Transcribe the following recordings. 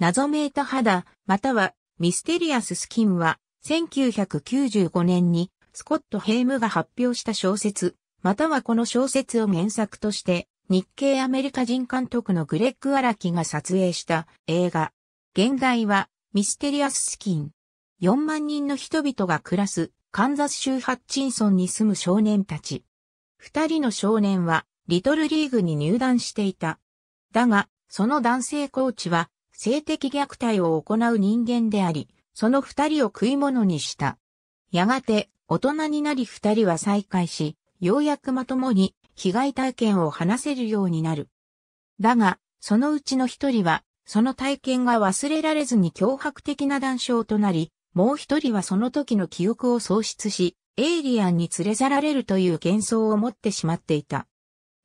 謎めいた肌、またはミステリアススキンは、1995年にスコット・ヘイムが発表した小説、またはこの小説を原作として、日系アメリカ人監督のグレッグ・アラキが撮影した映画。現代はミステリアススキン。4万人の人々が暮らすカンザス州ハッチンソンに住む少年たち。二人の少年はリトルリーグに入団していた。だが、その男性コーチは性的虐待を行う人間であり、その二人を食い物にした。やがて、大人になり二人は再会し、ようやくまともに被害体験を話せるようになる。だが、そのうちの一人は、その体験が忘れられずに脅迫的な談笑となり、もう一人はその時の記憶を喪失し、エイリアンに連れ去られるという幻想を持ってしまっていた。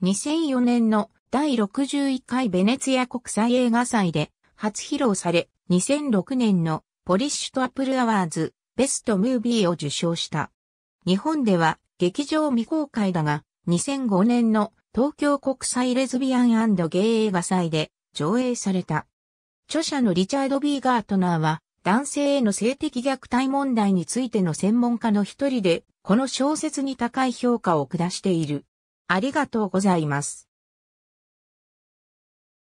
2004年の第61回ベネツィア国際映画祭で初披露され、2006年のポリッシュとアップルアワーズベストムービーを受賞した。日本では劇場未公開だが、2005年の東京国際レズビアンゲイ映画祭で上映された。著者のリチャード・ビー・ガートナーは、男性への性的虐待問題についての専門家の一人で、この小説に高い評価を下している。ありがとうございます。